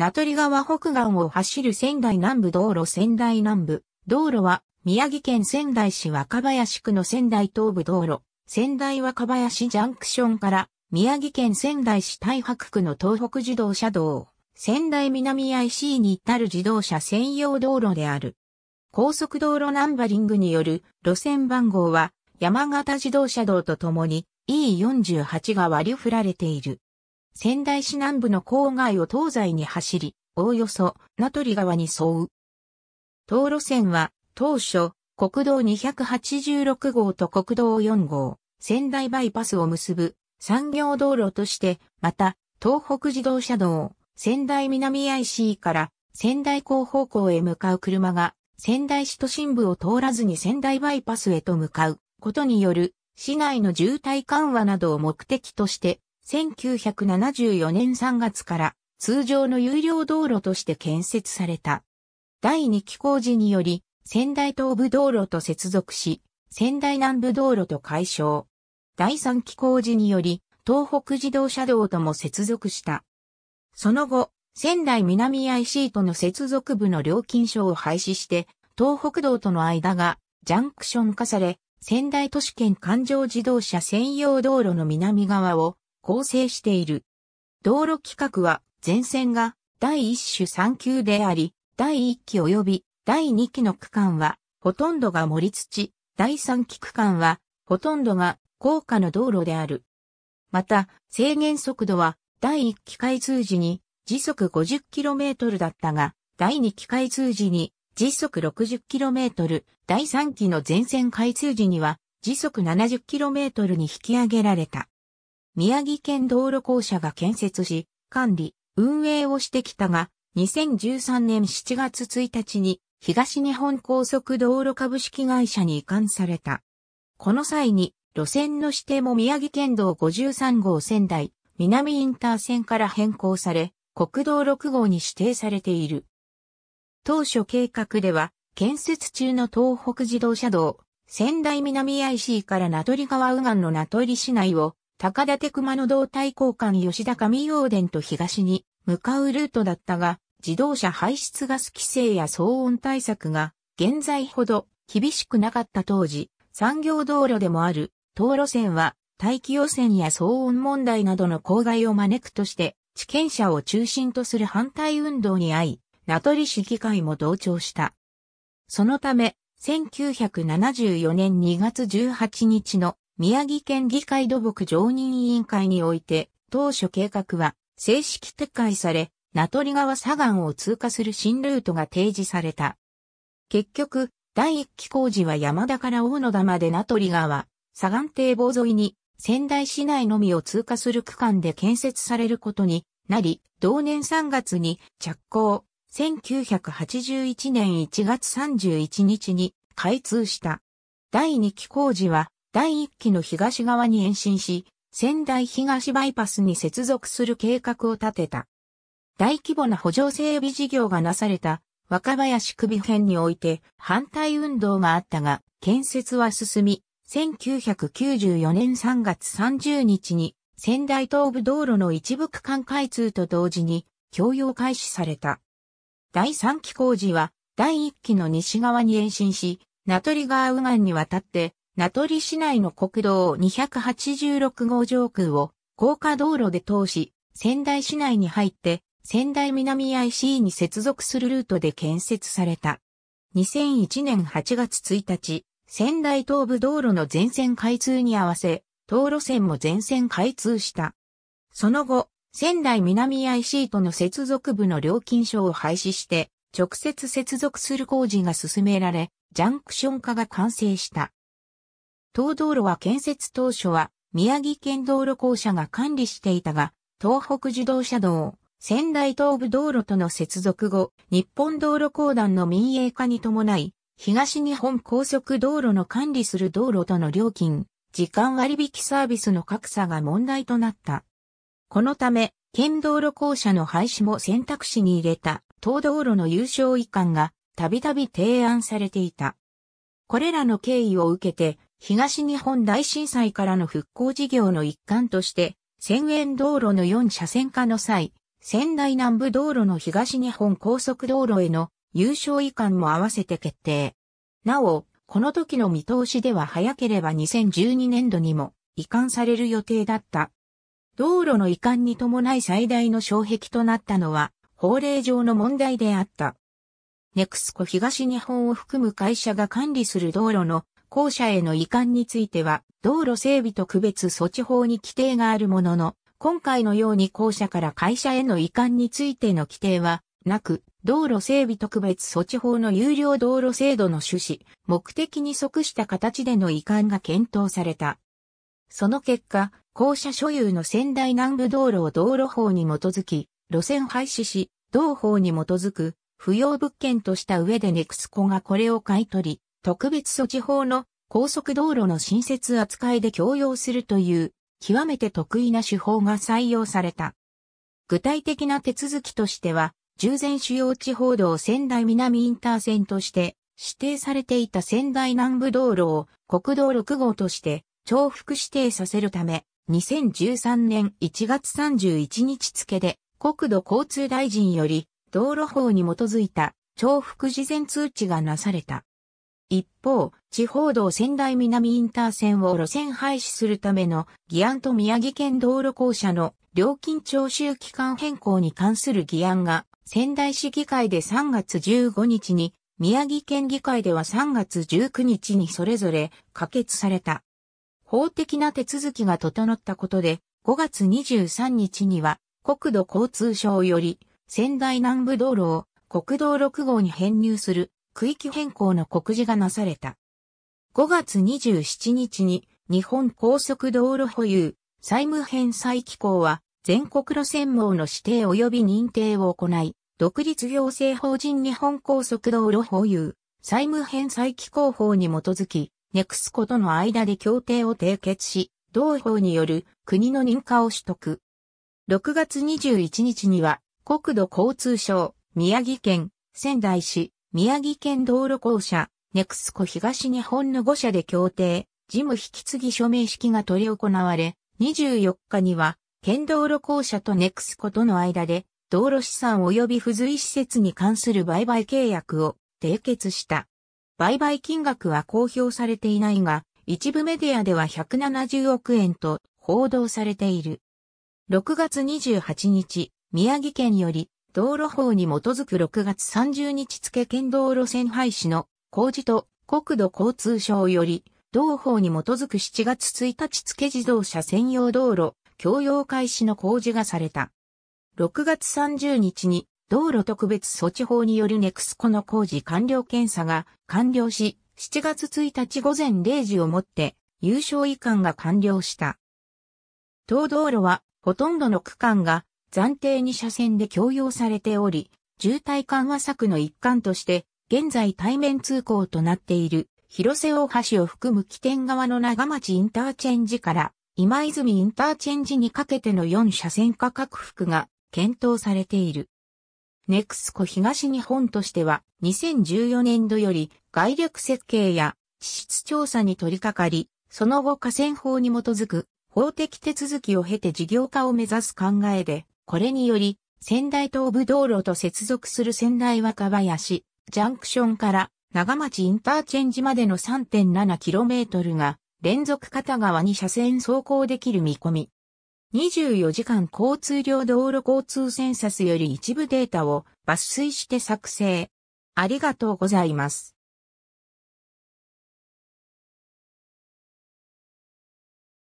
名取川北岸を走る仙台南部道路仙台南部。道路は、宮城県仙台市若林区の仙台東部道路、仙台若林ジャンクションから、宮城県仙台市太白区の東北自動車道、仙台南 IC に至る自動車専用道路である。高速道路ナンバリングによる路線番号は山形自動車道とともに E48 が割り振られている。仙台市南部の郊外を東西に走り、おおよそ名取川に沿う。東路線は、当初、国道286号と国道4号、仙台バイパスを結ぶ産業道路として、また、東北自動車道、仙台南 IC から仙台港方向へ向かう車が、仙台市都心部を通らずに仙台バイパスへと向かうことによる市内の渋滞緩和などを目的として1974年3月から通常の有料道路として建設された。第2期工事により、仙台東部道路と接続し、仙台南部道路と解消。第3期工事により、東北自動車道とも接続した。その後、仙台南 IC との接続部の料金所を廃止して、東北道との間がジャンクション化され、仙台都市圏環状自動車専用道路の南側を構成している。道路規格は全線が第1種3級であり、第1期及び第2期の区間はほとんどが森土、第3期区間はほとんどが高架の道路である。また、制限速度は第1期開通時に時速 50km だったが、第2期開通時に時速 60km、第3期の全線開通時には時速 70km に引き上げられた。宮城県道路公社が建設し、管理、運営をしてきたが、2013年7月1日に東日本高速道路株式会社に移管された。この際に路線の指定も宮城県道53号仙台南インター線から変更され、国道6号に指定されている。当初計画では、建設中の東北自動車道、仙台南 IC から名取川右岸の名取市内を高田手熊野道対交換吉田上陽殿と東に向かうルートだったが、自動車排出ガス規制や騒音対策が現在ほど厳しくなかった当時、産業道路でもある道路線は大気汚染や騒音問題などの公害を招くとして、地権者を中心とする反対運動に遭い、名取市議会も同調した。そのため、1974年2月18日の宮城県議会土木常任委員会において、当初計画は正式撤回され、名取川左岸を通過する新ルートが提示された。結局、第一期工事は山田から大野田まで名取川、左岸堤防沿いに仙台市内のみを通過する区間で建設されることになり、同年3月に着工、1981年1月31日に開通した。第2期工事は第1期の東側に延伸し、仙台東バイパスに接続する計画を立てた。大規模な補助整備事業がなされた若林首編において反対運動があったが、建設は進み、1994年3月30日に仙台東部道路の一部区間開通と同時に供用開始された。第3期工事は第1期の西側に延伸し、名取川右岸に渡って名取市内の国道286号上空を高架道路で通し、仙台市内に入って、仙台南 IC に接続するルートで建設された。2001年8月1日、仙台東部道路の全線開通に合わせ、道路線も全線開通した。その後、仙台南 IC との接続部の料金所を廃止して、直接接続する工事が進められ、ジャンクション化が完成した。東道路は建設当初は宮城県道路公社が管理していたが、東北自動車道、仙台東部道路との接続後、日本道路公団の民営化に伴い、東日本高速道路の管理する道路との料金、時間割引サービスの格差が問題となった。このため、県道路公社の廃止も選択肢に入れた、東道路の優勝移管が、たびたび提案されていた。これらの経緯を受けて、東日本大震災からの復興事業の一環として、千円道路の4車線化の際、仙台南部道路の東日本高速道路への優勝移管も合わせて決定。なお、この時の見通しでは早ければ2012年度にも移管される予定だった。道路の移管に伴い最大の障壁となったのは法令上の問題であった。ネクスコ東日本を含む会社が管理する道路の校舎への移管については、道路整備特別措置法に規定があるものの、今回のように校舎から会社への移管についての規定は、なく、道路整備特別措置法の有料道路制度の趣旨、目的に即した形での移管が検討された。その結果、校舎所有の仙台南部道路を道路法に基づき、路線廃止し、同法に基づく、不要物件とした上でネクスコがこれを買い取り、特別措置法の高速道路の新設扱いで強要するという極めて得意な手法が採用された。具体的な手続きとしては、従前主要地方道仙台南インター線として指定されていた仙台南部道路を国道6号として重複指定させるため、2013年1月31日付で国土交通大臣より道路法に基づいた重複事前通知がなされた。一方、地方道仙台南インター線を路線廃止するための議案と宮城県道路公社の料金徴収期間変更に関する議案が仙台市議会で3月15日に、宮城県議会では3月19日にそれぞれ可決された。法的な手続きが整ったことで、5月23日には国土交通省より仙台南部道路を国道6号に編入する区域変更の告示がなされた。5月27日に日本高速道路保有債務返済機構は全国路線網の指定及び認定を行い、独立行政法人日本高速道路保有債務返済機構法に基づき、ネクスコとの間で協定を締結し、同法による国の認可を取得。6月21日には国土交通省、宮城県、仙台市、宮城県道路公社、ネクスコ東日本の5社で協定、事務引き継ぎ署名式が取り行われ、24日には、県道路公社とネクスコとの間で、道路資産及び付随施設に関する売買契約を締結した。売買金額は公表されていないが、一部メディアでは170億円と報道されている。6月28日、宮城県より道路法に基づく6月30日付県道路線廃止の工事と国土交通省より、同法に基づく7月1日付自動車専用道路、共用開始の工事がされた。6月30日に道路特別措置法によるネクスコの工事完了検査が完了し、7月1日午前0時をもって優勝移管が完了した。当道路はほとんどの区間が暫定2車線で供用されており、渋滞緩和策の一環として、現在対面通行となっている、広瀬大橋を含む起点側の長町インターチェンジから、今泉インターチェンジにかけての4車線価格幅が検討されている。ネクスコ東日本としては2014年度より外力設計や地質調査に取り掛かり、その後河川法に基づく法的手続きを経て事業化を目指す考えでこれにより、仙台東部道路と接続する仙台若林、ジャンクションから長町インターチェンジまでの 3.7km が連続片側に車線走行できる見込み。24時間交通量道路交通センサスより一部データを抜粋して作成。ありがとうございます。